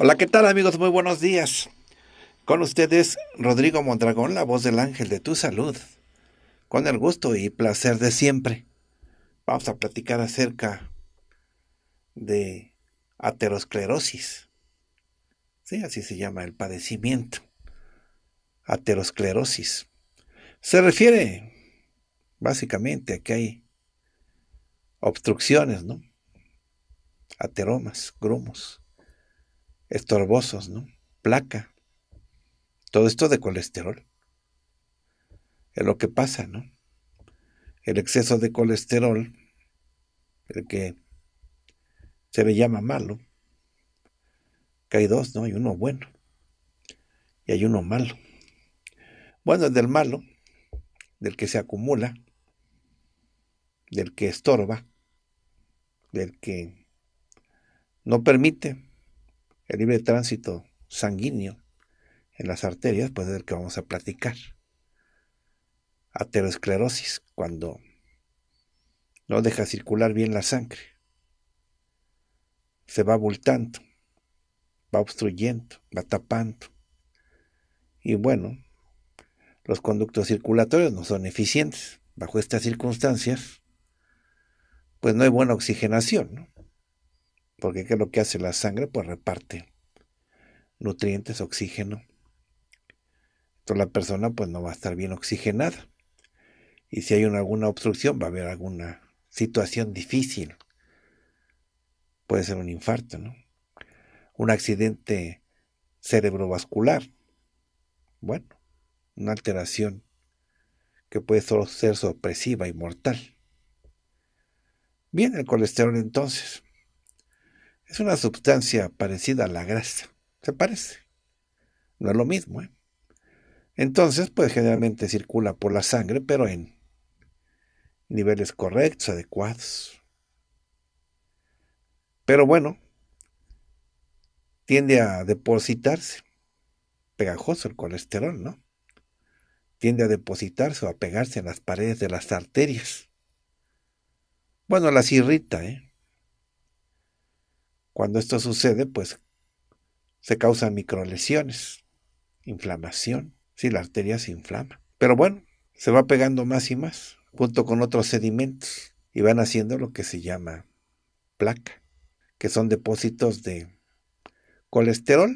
Hola, ¿qué tal amigos? Muy buenos días. Con ustedes Rodrigo Mondragón, la voz del ángel de tu salud. Con el gusto y placer de siempre. Vamos a platicar acerca de aterosclerosis. Sí, así se llama el padecimiento. Aterosclerosis. Se refiere básicamente a que hay obstrucciones, ¿no? Ateromas, grumos estorbosos, ¿no? Placa. Todo esto de colesterol. Es lo que pasa, ¿no? El exceso de colesterol, el que se le llama malo, que hay dos, ¿no? Hay uno bueno y hay uno malo. Bueno, el del malo, del que se acumula, del que estorba, del que no permite el libre tránsito sanguíneo en las arterias, pues es el que vamos a platicar. Aterosclerosis, cuando no deja circular bien la sangre. Se va abultando, va obstruyendo, va tapando. Y bueno, los conductos circulatorios no son eficientes. Bajo estas circunstancias, pues no hay buena oxigenación. ¿no? Porque ¿qué es lo que hace la sangre? Pues reparte nutrientes, oxígeno. Entonces la persona pues no va a estar bien oxigenada. Y si hay alguna obstrucción, va a haber alguna situación difícil. Puede ser un infarto, ¿no? Un accidente cerebrovascular. Bueno, una alteración que puede solo ser sorpresiva y mortal. Bien, el colesterol entonces. Es una sustancia parecida a la grasa. Se parece. No es lo mismo. ¿eh? Entonces, pues generalmente circula por la sangre, pero en niveles correctos, adecuados. Pero bueno, tiende a depositarse. Pegajoso el colesterol, ¿no? Tiende a depositarse o a pegarse en las paredes de las arterias. Bueno, las irrita, ¿eh? Cuando esto sucede, pues se causan microlesiones, inflamación, si sí, la arteria se inflama. Pero bueno, se va pegando más y más, junto con otros sedimentos, y van haciendo lo que se llama placa, que son depósitos de colesterol.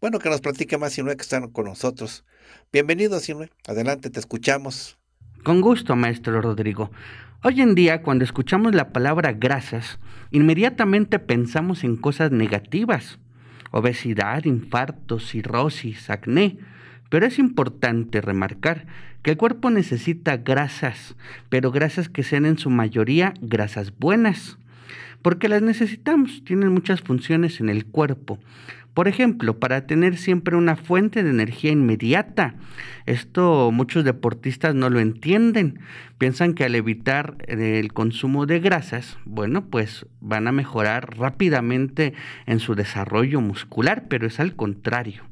Bueno, que nos platique más Sinue que están con nosotros. Bienvenido Sinue, adelante, te escuchamos. Con gusto, maestro Rodrigo. Hoy en día, cuando escuchamos la palabra grasas, inmediatamente pensamos en cosas negativas, obesidad, infartos, cirrosis, acné. Pero es importante remarcar que el cuerpo necesita grasas, pero grasas que sean en su mayoría grasas buenas porque las necesitamos, tienen muchas funciones en el cuerpo. Por ejemplo, para tener siempre una fuente de energía inmediata. Esto muchos deportistas no lo entienden. Piensan que al evitar eh, el consumo de grasas, bueno, pues van a mejorar rápidamente en su desarrollo muscular, pero es al contrario.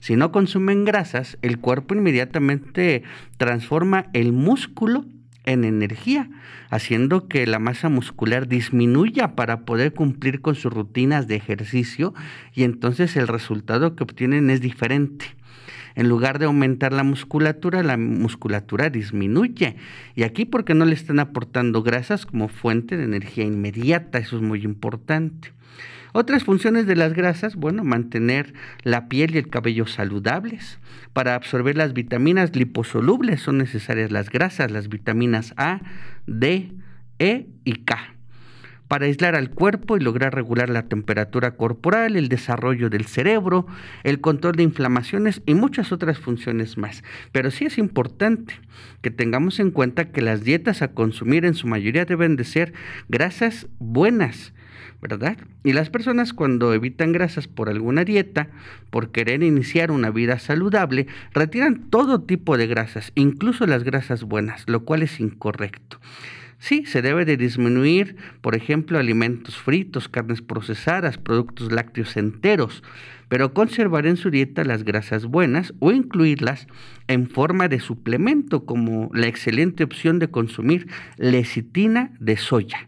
Si no consumen grasas, el cuerpo inmediatamente transforma el músculo en energía, haciendo que la masa muscular disminuya para poder cumplir con sus rutinas de ejercicio y entonces el resultado que obtienen es diferente. En lugar de aumentar la musculatura, la musculatura disminuye. Y aquí porque no le están aportando grasas como fuente de energía inmediata, eso es muy importante. Otras funciones de las grasas, bueno, mantener la piel y el cabello saludables. Para absorber las vitaminas liposolubles son necesarias las grasas, las vitaminas A, D, E y K para aislar al cuerpo y lograr regular la temperatura corporal, el desarrollo del cerebro, el control de inflamaciones y muchas otras funciones más. Pero sí es importante que tengamos en cuenta que las dietas a consumir en su mayoría deben de ser grasas buenas. ¿verdad? Y las personas cuando evitan grasas por alguna dieta, por querer iniciar una vida saludable, retiran todo tipo de grasas, incluso las grasas buenas, lo cual es incorrecto. Sí, se debe de disminuir, por ejemplo, alimentos fritos, carnes procesadas, productos lácteos enteros, pero conservar en su dieta las grasas buenas o incluirlas en forma de suplemento, como la excelente opción de consumir lecitina de soya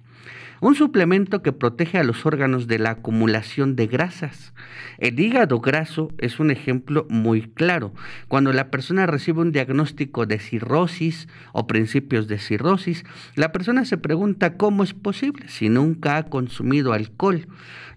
un suplemento que protege a los órganos de la acumulación de grasas. El hígado graso es un ejemplo muy claro. Cuando la persona recibe un diagnóstico de cirrosis o principios de cirrosis, la persona se pregunta cómo es posible si nunca ha consumido alcohol.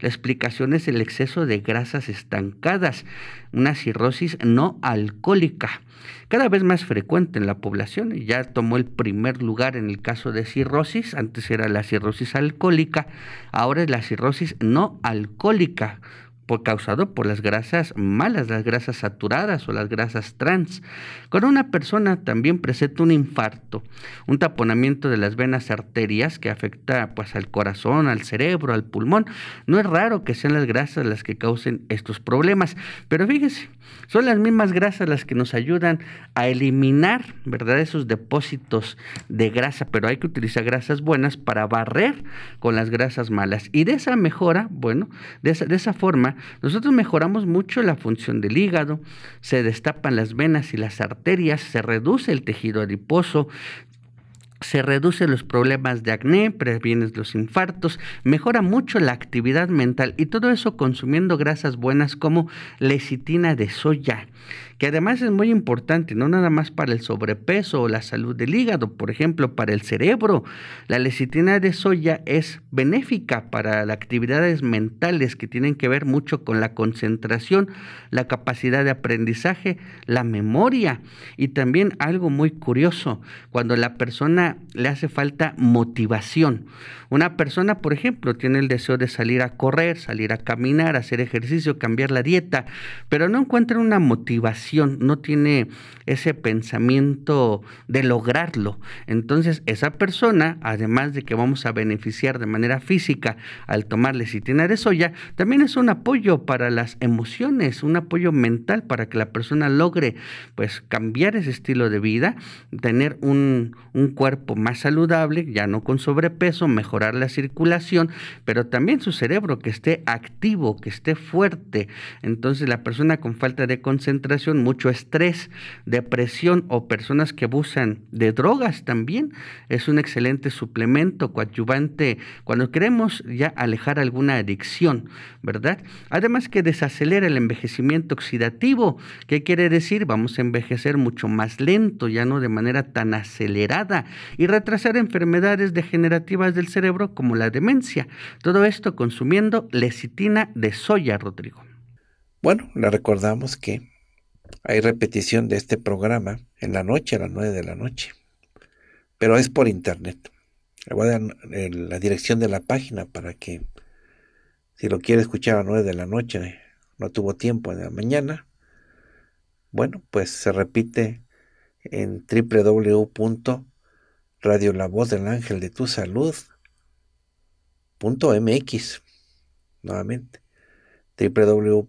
La explicación es el exceso de grasas estancadas, una cirrosis no alcohólica cada vez más frecuente en la población. Ya tomó el primer lugar en el caso de cirrosis, antes era la cirrosis alcohólica, ahora es la cirrosis no alcohólica por, causado por las grasas malas, las grasas saturadas o las grasas trans. Cuando una persona también presenta un infarto, un taponamiento de las venas arterias que afecta pues, al corazón, al cerebro, al pulmón, no es raro que sean las grasas las que causen estos problemas. Pero fíjese, son las mismas grasas las que nos ayudan a eliminar ¿verdad? esos depósitos de grasa, pero hay que utilizar grasas buenas para barrer con las grasas malas. Y de esa mejora, bueno, de esa, de esa forma, nosotros mejoramos mucho la función del hígado, se destapan las venas y las arterias, se reduce el tejido adiposo, se reducen los problemas de acné, previenes los infartos, mejora mucho la actividad mental y todo eso consumiendo grasas buenas como lecitina de soya que además es muy importante, no nada más para el sobrepeso o la salud del hígado, por ejemplo, para el cerebro. La lecitina de soya es benéfica para las actividades mentales que tienen que ver mucho con la concentración, la capacidad de aprendizaje, la memoria y también algo muy curioso, cuando a la persona le hace falta motivación. Una persona, por ejemplo, tiene el deseo de salir a correr, salir a caminar, hacer ejercicio, cambiar la dieta, pero no encuentra una motivación no tiene ese pensamiento de lograrlo. Entonces, esa persona, además de que vamos a beneficiar de manera física al tomar lecitina de soya, también es un apoyo para las emociones, un apoyo mental para que la persona logre pues cambiar ese estilo de vida, tener un cuerpo más saludable, ya no con sobrepeso, mejorar la circulación, pero también su cerebro que esté activo, que esté fuerte. Entonces, la persona con falta de concentración mucho estrés, depresión o personas que abusan de drogas también. Es un excelente suplemento coadyuvante cuando queremos ya alejar alguna adicción, ¿verdad? Además que desacelera el envejecimiento oxidativo. ¿Qué quiere decir? Vamos a envejecer mucho más lento, ya no de manera tan acelerada y retrasar enfermedades degenerativas del cerebro como la demencia. Todo esto consumiendo lecitina de soya, Rodrigo. Bueno, le recordamos que hay repetición de este programa en la noche, a las 9 de la noche. Pero es por internet. Le voy a dar la dirección de la página para que, si lo quiere escuchar a las 9 de la noche, no tuvo tiempo en la mañana, bueno, pues se repite en www.radio la voz del ángel de tu salud nuevamente www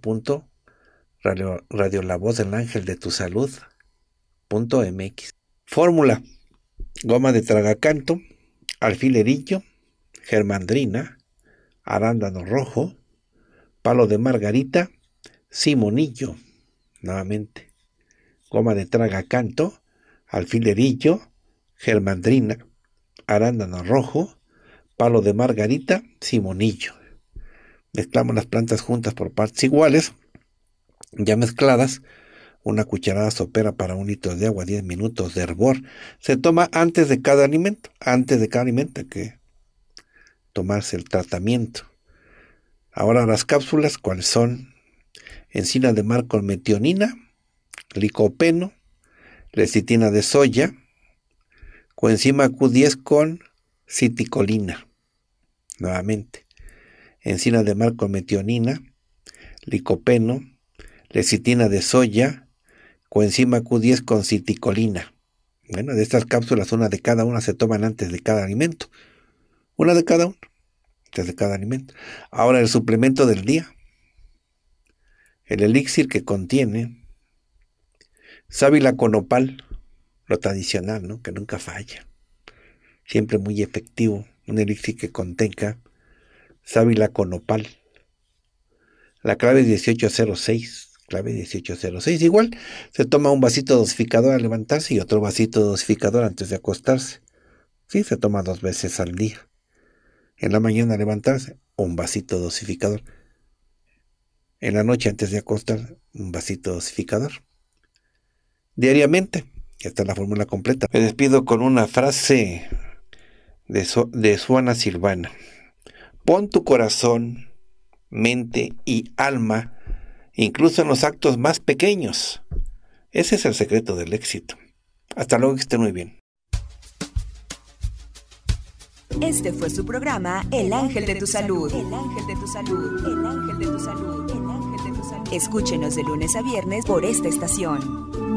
radio, La Voz del Ángel de tu Salud. Punto MX. Fórmula: goma de tragacanto, alfilerillo, germandrina, arándano rojo, palo de margarita, simonillo. Nuevamente: goma de tragacanto, alfilerillo, germandrina, arándano rojo, palo de margarita, simonillo. Mezclamos las plantas juntas por partes iguales ya mezcladas, una cucharada sopera para un litro de agua, 10 minutos de hervor. Se toma antes de cada alimento, antes de cada alimento que tomarse el tratamiento. Ahora las cápsulas, ¿cuáles son? Encina de mar con metionina, licopeno, lecitina de soya, coenzima Q10 con citicolina. Nuevamente, encina de mar con metionina, licopeno, lecitina de soya, coenzima Q10 con citicolina. Bueno, de estas cápsulas, una de cada una se toman antes de cada alimento. Una de cada uno, antes de cada alimento. Ahora el suplemento del día. El elixir que contiene sábila con lo tradicional, ¿no? Que nunca falla. Siempre muy efectivo. Un elixir que contenga sábila con La clave es 1806 clave 1806. Igual se toma un vasito dosificador al levantarse y otro vasito dosificador antes de acostarse. Sí, se toma dos veces al día. En la mañana al levantarse, un vasito dosificador. En la noche antes de acostar un vasito dosificador. Diariamente. Esta es la fórmula completa. Me despido con una frase de, de Suana Silvana. Pon tu corazón, mente y alma incluso en los actos más pequeños. Ese es el secreto del éxito. Hasta luego, que esté muy bien. Este fue su programa El Ángel de tu Salud. El Ángel de tu Salud. El Ángel de tu Salud. El Ángel de tu Salud. Escúchenos de lunes a viernes por esta estación.